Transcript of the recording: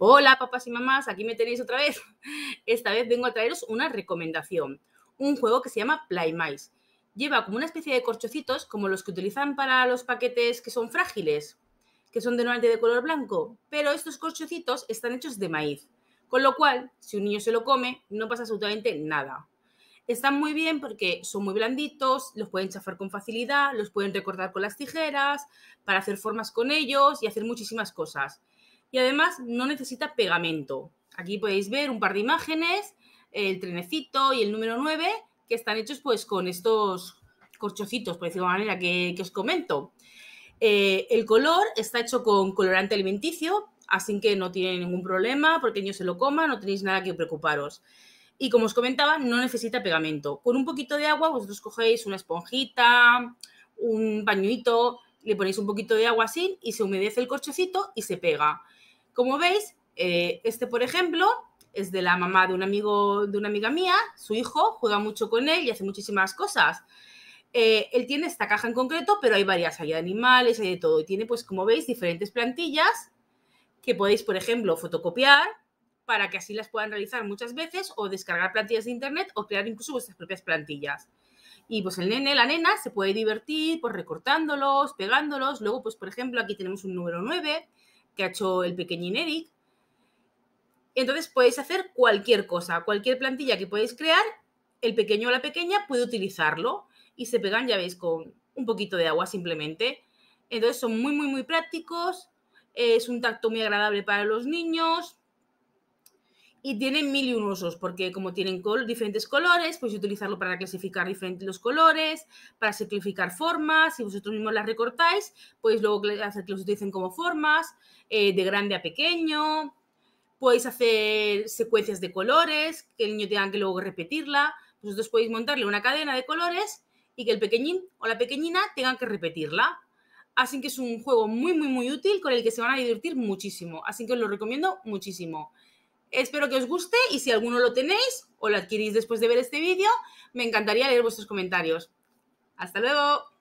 Hola papás y mamás, aquí me tenéis otra vez. Esta vez vengo a traeros una recomendación, un juego que se llama Play Lleva como una especie de corchocitos como los que utilizan para los paquetes que son frágiles, que son de normalmente de color blanco, pero estos corchocitos están hechos de maíz, con lo cual, si un niño se lo come, no pasa absolutamente nada. Están muy bien porque son muy blanditos, los pueden chafar con facilidad, los pueden recortar con las tijeras, para hacer formas con ellos y hacer muchísimas cosas y además no necesita pegamento. Aquí podéis ver un par de imágenes, el trenecito y el número 9, que están hechos pues con estos corchocitos, por decirlo de manera, que, os comento. Eh, el color está hecho con colorante alimenticio, así que no tiene ningún problema, porque niño se lo coma, no tenéis nada que preocuparos. Y como os comentaba, no necesita pegamento. Con un poquito de agua, vosotros cogéis una esponjita, un pañuito, le ponéis un poquito de agua así y se humedece el corchocito y se pega. Como veis, eh, este, por ejemplo, es de la mamá de un amigo, de una amiga mía, su hijo juega mucho con él y hace muchísimas cosas. Eh, él tiene esta caja en concreto, pero hay varias, hay animales, hay de todo. Y tiene, pues, como veis, diferentes plantillas que podéis, por ejemplo, fotocopiar para que así las puedan realizar muchas veces o descargar plantillas de internet o crear incluso vuestras propias plantillas. Y pues el nene, la nena, se puede divertir pues recortándolos, pegándolos. Luego, pues por ejemplo, aquí tenemos un número 9 que ha hecho el pequeño Eric. Entonces podéis hacer cualquier cosa, cualquier plantilla que podéis crear, el pequeño o la pequeña puede utilizarlo y se pegan, ya veis, con un poquito de agua simplemente. Entonces son muy, muy, muy prácticos, es un tacto muy agradable para los niños y tienen mil y porque como tienen diferentes colores, podéis pues utilizarlo para clasificar diferentes los colores, para simplificar formas, si vosotros mismos las recortáis, podéis luego hacer que los utilicen como formas, eh, de grande a pequeño, podéis hacer secuencias de colores, que el niño tenga que luego repetirla, vosotros podéis montarle una cadena de colores y que el pequeñín o la pequeñina tengan que repetirla. Así que es un juego muy, muy, muy útil con el que se van a divertir muchísimo. Así que os lo recomiendo muchísimo. Espero que os guste y si alguno lo tenéis o lo adquirís después de ver este vídeo, me encantaría leer vuestros comentarios. ¡Hasta luego!